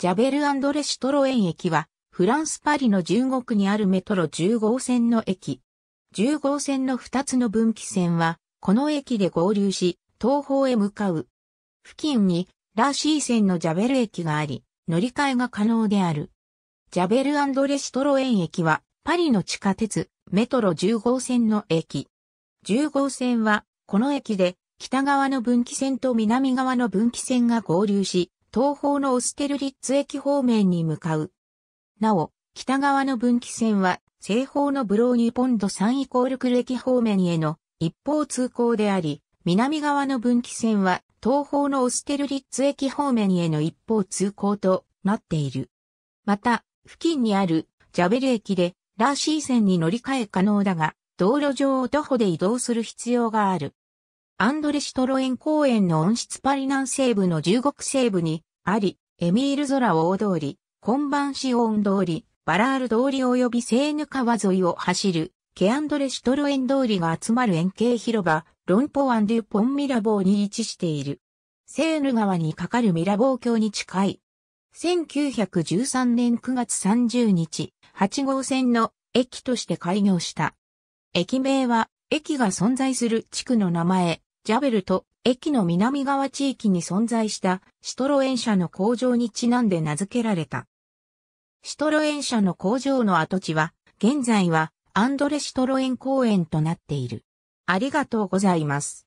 ジャベルアンドレシュトロエン駅は、フランスパリの15区にあるメトロ10号線の駅。10号線の2つの分岐線は、この駅で合流し、東方へ向かう。付近に、ラーシー線のジャベル駅があり、乗り換えが可能である。ジャベルアンドレシュトロエン駅は、パリの地下鉄、メトロ10号線の駅。10号線は、この駅で、北側の分岐線と南側の分岐線が合流し、東方のオステルリッツ駅方面に向かう。なお、北側の分岐線は、西方のブローニュポンド3イコールクル駅方面への一方通行であり、南側の分岐線は、東方のオステルリッツ駅方面への一方通行となっている。また、付近にあるジャベル駅でラーシー線に乗り換え可能だが、道路上を徒歩で移動する必要がある。アンドレシトロエン公園の温室パリ南西部の中国西部にあり、エミールゾラ大通り、コンバンシオン通り、バラール通り及びセーヌ川沿いを走る、ケアンドレシトロエン通りが集まる円形広場、ロンポアンデュポンミラボーに位置している。セーヌ川に架かるミラボー橋に近い。1913年9月30日、8号線の駅として開業した。駅名は、駅が存在する地区の名前、ジャベルと駅の南側地域に存在したシトロエン社の工場にちなんで名付けられた。シトロエン社の工場の跡地は、現在はアンドレシトロエン公園となっている。ありがとうございます。